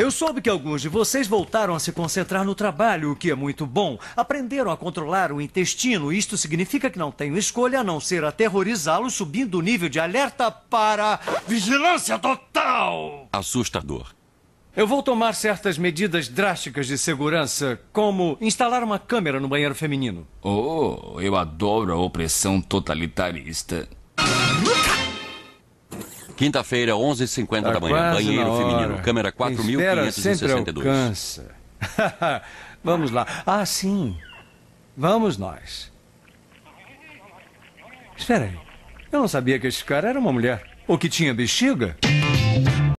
Eu soube que alguns de vocês voltaram a se concentrar no trabalho, o que é muito bom. Aprenderam a controlar o intestino. Isto significa que não tenho escolha a não ser aterrorizá-lo, subindo o nível de alerta para vigilância total. Assustador. Eu vou tomar certas medidas drásticas de segurança, como instalar uma câmera no banheiro feminino. Oh, eu adoro a opressão totalitarista. Quinta-feira, 11h50 tá da manhã, banheiro feminino, câmera 4562. Alcança. Vamos lá. Ah, sim. Vamos nós. Espera aí. Eu não sabia que esse cara era uma mulher. Ou que tinha bexiga?